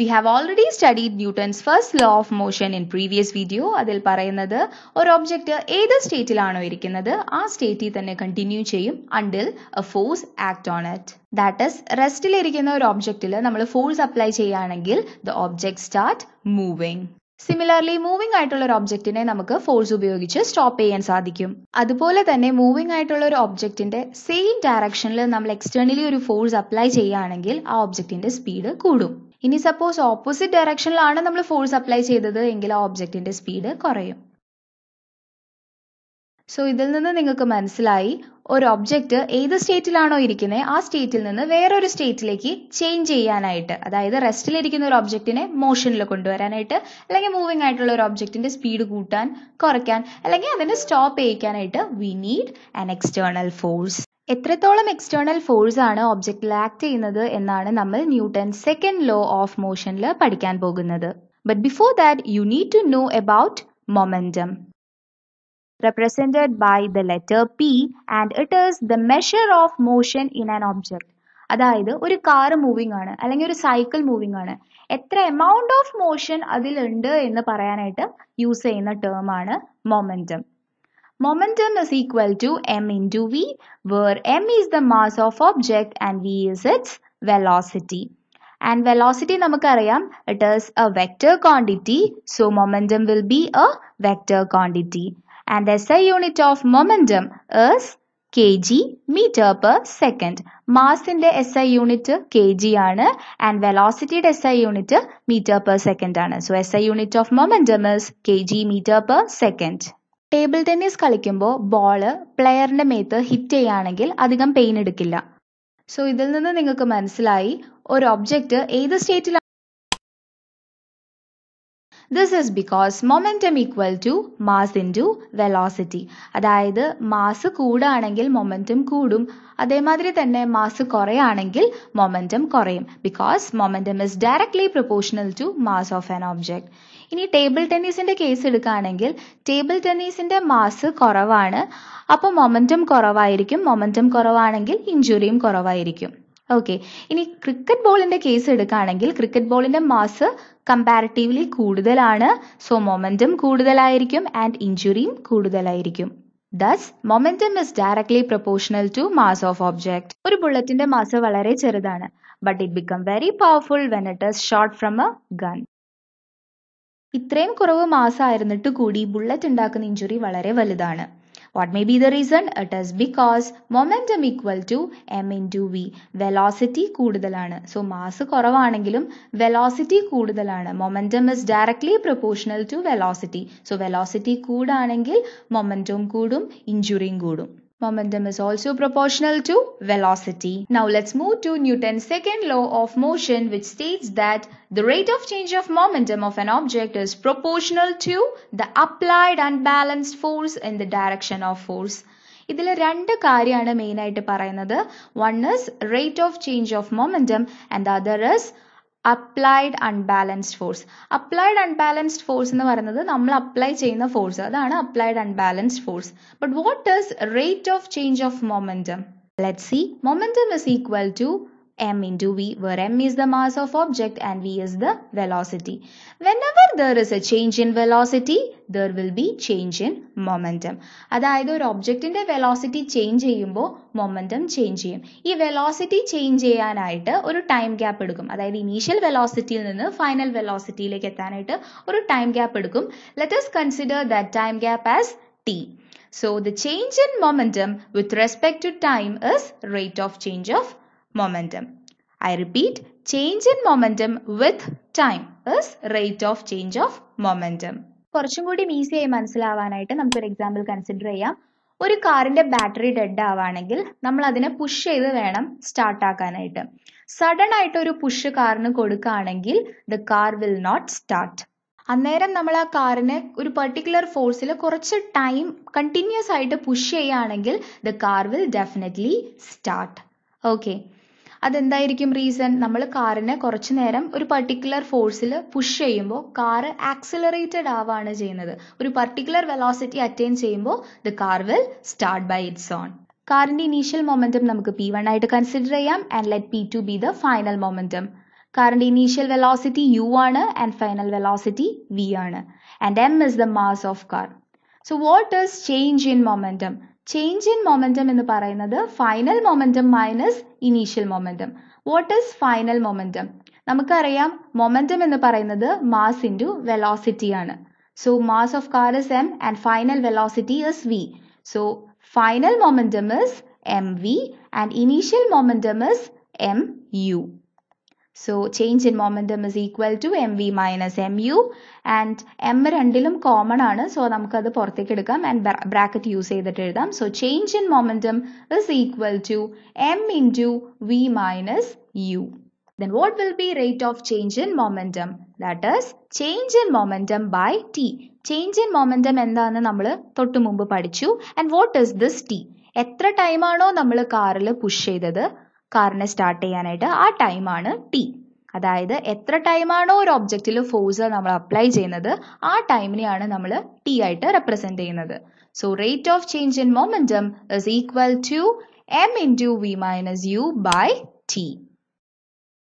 V have already studied Newton's first law of motion in previous video അതിൽ പറയുന്നത് ഒരു object ഏത് സ്റ്റേറ്റിലാണോ ഇരിക്കുന്നത് ആ സ്റ്റേറ്റിൽ തന്നെ കണ്ടിന്യൂ ചെയ്യും until a force act on it that is റെസ്റ്റിലിരിക്കുന്ന ഒരു ഒബ്ജക്റ്റിൽ നമ്മൾ ഫോഴ്സ് അപ്ലൈ ചെയ്യുകയാണെങ്കിൽ the object start moving similarly moving ആയിട്ടുള്ള ഒരു ഒബ്ജക്റ്റിനെ നമുക്ക് ഫോഴ്സ് ഉപയോഗിച്ച് സ്റ്റോപ്പ് ചെയ്യാൻ സാധിക്കും അതുപോലെ തന്നെ മൂവിംഗ് ആയിട്ടുള്ള ഒരു ഒബ്ജക്റ്റിന്റെ സെയിം ഡയറക്ഷനിൽ നമ്മൾ എക്സ്റ്റേണലി ഒരു ഫോഴ്സ് അപ്ലൈ ചെയ്യുകയാണെങ്കിൽ ആ ഒബ്ജക്റ്റിന്റെ സ്പീഡ് കൂടും ഇനി സപ്പോസ് ഓപ്പോസിറ്റ് ഡയറക്ഷനിലാണ് നമ്മൾ ഫോഴ്സ് അപ്ലൈ ചെയ്തത് എങ്കിൽ ആ ഓബ്ജക്റ്റിൻ്റെ സ്പീഡ് കുറയും സോ ഇതിൽ നിന്ന് നിങ്ങൾക്ക് മനസ്സിലായി ഒരു ഒബ്ജക്റ്റ് ഏത് സ്റ്റേറ്റിലാണോ ഇരിക്കുന്നത് ആ സ്റ്റേറ്റിൽ നിന്ന് വേറൊരു സ്റ്റേറ്റിലേക്ക് ചേഞ്ച് ചെയ്യാനായിട്ട് അതായത് റെസ്റ്റിലിരിക്കുന്ന ഒരു ഒബ്ജക്റ്റിനെ മോഷനിൽ കൊണ്ടുവരാനായിട്ട് അല്ലെങ്കിൽ മൂവിങ് ആയിട്ടുള്ള ഒരു ഒബ്ജക്റ്റിന്റെ സ്പീഡ് കൂട്ടാൻ കുറയ്ക്കാൻ അല്ലെങ്കിൽ അതിനെ സ്റ്റോപ്പ് ചെയ്യിക്കാനായിട്ട് we need an external force എത്രത്തോളം എക്സ്റ്റേണൽ ഫോഴ്സ് ആണ് ഒബ്ജക്റ്റിൽ ആക്ട് ചെയ്യുന്നത് എന്നാണ് നമ്മൾ ന്യൂട്ടൺ സെക്കൻഡ് ലോ ഓഫ് മോഷനിൽ പഠിക്കാൻ പോകുന്നത് but before that you need to know about momentum represented by the letter P and it is the measure of motion in an object അതായത് ഒരു കാർ മൂവിങ് ആണ് അല്ലെങ്കിൽ ഒരു സൈക്കിൾ മൂവിങ് ആണ് എത്ര എമൗണ്ട് ഓഫ് മോഷൻ അതിലുണ്ട് എന്ന് പറയാനായിട്ട് യൂസ് ചെയ്യുന്ന ടേം ആണ് momentum Momentum is equal to m into v where m is the mass of object and v is its velocity. And velocity നമുക്കറിയാം it is a vector quantity so momentum will be a vector quantity. And the SI unit of momentum is kg meter per second. Mass in the SI unit G ആണ് and velocity in the SI unit per second ആണ് so So, I unit of momentum is K G meter per table tennis കളിക്കുമ്പോൾ ball പ്ലെയറിൻ്റെ മേത്ത് hit ചെയ്യുകയാണെങ്കിൽ അധികം pain എടുക്കില്ല so ഇതിൽ നിന്ന് നിങ്ങൾക്ക് മനസ്സിലായി ഒരു ഒബ്ജക്റ്റ് ഏത് സ്റ്റേറ്റിലാണ് this is because because equal to mass into ടു വെലോസിറ്റി അതായത് മാസ് കൂടുകയാണെങ്കിൽ മൊമെൻറ്റം കൂടും അതേമാതിരി തന്നെ മാസ് കുറയാണെങ്കിൽ മൊമെൻറ്റം കുറയും because momentum is directly proportional to mass of an object ഇനി ടേബിൾ ടെന്നീസിന്റെ കേസ് എടുക്കുകയാണെങ്കിൽ ടേബിൾ ടെന്നീസിന്റെ മാസ് കുറവാണ് അപ്പോൾ മൊമെൻറ്റം കുറവായിരിക്കും മൊമെൻറ്റം കുറവാണെങ്കിൽ ഇഞ്ചുറിയും കുറവായിരിക്കും ഓക്കെ ഇനി ക്രിക്കറ്റ് ബോളിന്റെ കേസ് എടുക്കുകയാണെങ്കിൽ ക്രിക്കറ്റ് ബോളിന്റെ മാസ് കമ്പാരിറ്റീവ്ലി കൂടുതലാണ് സോ മൊമെൻറ്റം കൂടുതലായിരിക്കും ആൻഡ് ഇഞ്ചുറിയും കൂടുതലായിരിക്കും thus momentum is directly proportional to mass of object ഒരു ബുള്ളറ്റിന്റെ മാസ് വളരെ ചെറുതാണ് but it become very powerful when it is shot from a gun ഇത്രയും കുറവ് മാസ് ആയിരുന്നിട്ട് കൂടി ബുള്ളറ്റ് ഉണ്ടാക്കുന്ന ഇഞ്ചുറി വളരെ വലുതാണ് What may be the reason? It is because momentum equal to m into v. Velocity kudalana. So mass koravanangilum velocity kudalana. Momentum is directly proportional to velocity. So velocity kudanangil, momentum kudum, injuring kudum. Momentum is also proportional to velocity. Now let's move to Newton's second law of motion which states that the rate of change of momentum of an object is proportional to the applied unbalanced force in the direction of force. ഇതിൽ രണ്ട് കാര്യമാണ് മെയിനായിട്ട് പറയുന്നത് one is rate of change of momentum and the other is applied unbalanced force applied unbalanced force ennu parannathu nammal apply cheyina force adana applied unbalanced force but what does rate of change of momentum let's see momentum is equal to m into v where m is the mass of object and v is the velocity. Whenever there is a change in velocity, there will be change in momentum. That is, object in the velocity change, momentum change. This velocity change is a time gap. That is, initial velocity and final velocity is a time gap. Let us consider that time gap as t. So, the change in momentum with respect to time is rate of change of momentum. I repeat change in momentum with time is rate of change of momentum. കുറച്ചും കൂടി easy ആയി മനസ്സിലാവാനായിട്ട് നമുക്കൊരു example consider ചെയ്യാം ഒരു കാറിന്റെ battery dead ആവാണെങ്കിൽ നമ്മൾ അതിനെ push ചെയ്ത് വേണം സ്റ്റാർട്ട് ആക്കാനായിട്ട് സഡൻ ആയിട്ട് ഒരു പുഷ് കാറിന് കൊടുക്കുകയാണെങ്കിൽ the car will not start അന്നേരം നമ്മൾ ആ കാറിനെ ഒരു പെർട്ടിക്കുലർ ഫോഴ്സിൽ കുറച്ച് ടൈം കണ്ടിന്യൂസ് ആയിട്ട് പുഷ് ചെയ്യുകയാണെങ്കിൽ the car will definitely start okay അതെന്തായിരിക്കും റീസൺ നമ്മൾ കാറിനെ കുറച്ചു നേരം ഒരു പർട്ടിക്കുലർ ഫോഴ്സിൽ പുഷ് ചെയ്യുമ്പോൾ കാറ് ആക്സിലറേറ്റഡ് ആവാണ് ചെയ്യുന്നത് ഒരു പർട്ടിക്കുലർ വെലോസിറ്റി അറ്റൈൻ ചെയ്യുമ്പോൾ the car will start by its own കാറിന്റെ ഇനീഷ്യൽ മൊമെന്റം നമുക്ക് പി വൺ ആയിട്ട് കൺസിഡർ ചെയ്യാം and let P two be the final momentum കാറിന്റെ ഇനീഷ്യൽ വെലോസിറ്റി യു ആണ് ആൻഡ് ഫൈനൽ വെലോസിറ്റി വി ആണ് and M is the mass of car so what is change in momentum change in momentum in the parayinadu, final momentum minus initial momentum. What is final momentum? Namakarayam momentum in the parayinadu, mass into velocity anu. So mass of car is m and final velocity is v. So final momentum is mv and initial momentum is mu. So change in momentum is equal to m v minus m u and m രണ്ടിലും common ആണ് സോ നമുക്കത് പുറത്തേക്ക് എടുക്കാം and bracket use ചെയ്തിട്ട് എഴുതാം so change in momentum is equal to m into v minus u then what will be rate of change in momentum that is change in momentum by t change in momentum എന്താണെന്ന് നമ്മൾ തൊട്ട് മുമ്പ് പഠിച്ചു and what is this T എത്ര ടൈമാണോ നമ്മൾ കാറിൽ push ചെയ്തത് കാറിനെ സ്റ്റാർട്ട് ചെയ്യാനായിട്ട് ആ ടൈമാണ് ടി അതായത് എത്ര ടൈമാണോ ഒരു ഒബ്ജക്റ്റിൽ ഫോഴ്സ് നമ്മൾ അപ്ലൈ ചെയ്യുന്നത് ആ ടൈമിനെയാണ് നമ്മൾ ടി ആയിട്ട് റെപ്രസെൻറ്റ് ചെയ്യുന്നത് so rate of change in momentum is equal to M into V minus U by T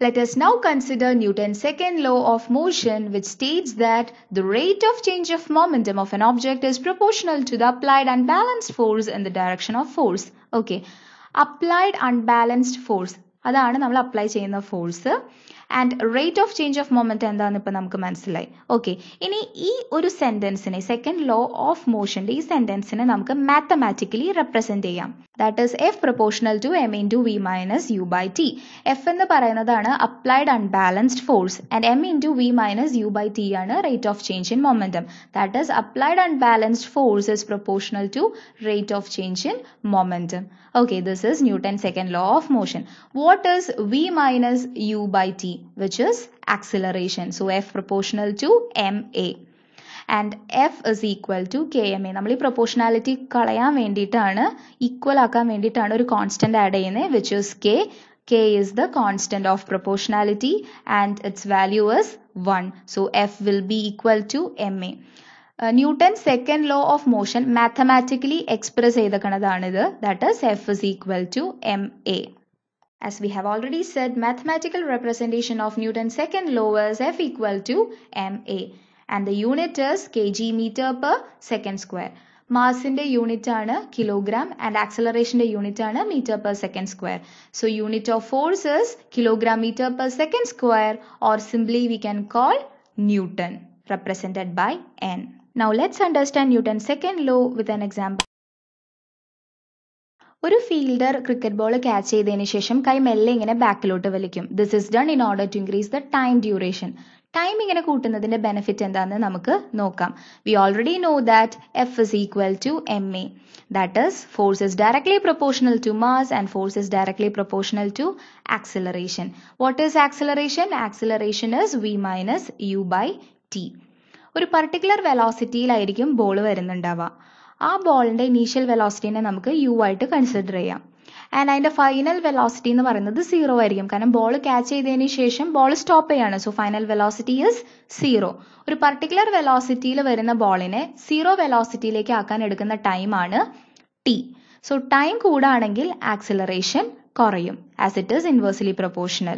Let us now consider Newton's second law of motion which states that the rate of change of momentum of an object is proportional to the applied and balanced force in the direction of force. Okay. Applied unbalanced force അതാണ് നമ്മൾ apply ചെയ്യുന്ന force and rate of change of momentum. moment and then upon Okay, in e Uru sentence in a second law of motion, this sentence in a mathematically represent that is F proportional to M into V minus U by T. F in the Paranadana applied unbalanced force and M into V minus U by T and rate of change in momentum. That is applied unbalanced force is proportional to rate of change in momentum. Okay, this is Newton's second law of motion. What is V minus U by T? which is acceleration. So F proportional to MA. And F is equal to KMA. Namali proportionality kalaya vendi equal akam vendi constant add which is K. K is the constant of proportionality and its value is 1. So F will be equal to MA. Uh, Newton's second law of motion mathematically expressed that is F is equal to MA. As we have already said, mathematical representation of Newton's second law is F equal to ma. And the unit is kg meter per second square. Mass in the unit are kilogram and acceleration the unit are meter per second square. So unit of force is kilogram meter per second square or simply we can call Newton represented by N. Now let's understand Newton's second law with an example. ഒരു fielder cricket ball catch ചെയ്തതിന് ശേഷം കൈ മെല്ലെ ഇങ്ങനെ ബാക്കിലോട്ട് വലിക്കും this is done in order to increase the time duration time ഇങ്ങനെ കൂട്ടുന്നതിന്റെ ബെനിഫിറ്റ് എന്താണെന്ന് നമുക്ക് നോക്കാം we already know that F is equal to M A that is force is directly proportional to mass and force is directly proportional to acceleration what is acceleration acceleration is V minus U by T ഒരു particular വെലോസിറ്റിയിലായിരിക്കും ball വരുന്നുണ്ടാവുക ആ ബോളിന്റെ initial വെലോസിറ്റിനെ നമുക്ക് U ആയിട്ട് consider ചെയ്യാം and അതിന്റെ final velocity എന്ന് പറയുന്നത് സീറോ ആയിരിക്കും കാരണം ബോൾ ക്യാച്ച് ചെയ്തതിന് ശേഷം ബോൾ സ്റ്റോപ്പ് ചെയ്യാണ് so final velocity is zero ഒരു പർട്ടിക്കുലർ വെലോസിറ്റിയിൽ വരുന്ന ബോളിനെ സീറോ വെലോസിറ്റിയിലേക്ക് ആക്കാൻ എടുക്കുന്ന ടൈമാണ് ടി സോ ടൈം കൂടാണെങ്കിൽ ആക്സിലറേഷൻ കുറയും as it is inversely proportional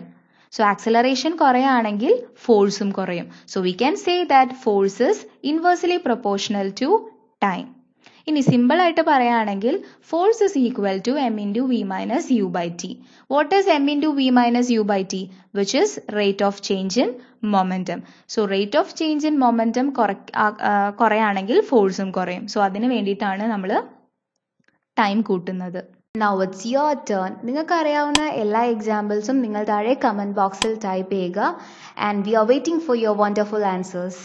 so acceleration കുറയാണെങ്കിൽ ഫോഴ്സും കുറയും so we can say that force is inversely proportional to time ഇനി സിമ്പിൾ ആയിട്ട് പറയുകയാണെങ്കിൽ force is equal to M into V minus U by T what is M into V minus U by T which is rate of change in momentum so rate of change in momentum കുറയാണെങ്കിൽ ഫോഴ്സും കുറയും so അതിന് വേണ്ടിയിട്ടാണ് നമ്മൾ time കൂട്ടുന്നത് now it's your turn നിങ്ങൾക്കറിയാവുന്ന എല്ലാ എക്സാമ്പിൾസും നിങ്ങൾ താഴെ കമന്റ് ബോക്സിൽ ടൈപ്പ് ചെയ്യുക and we are waiting for your wonderful answers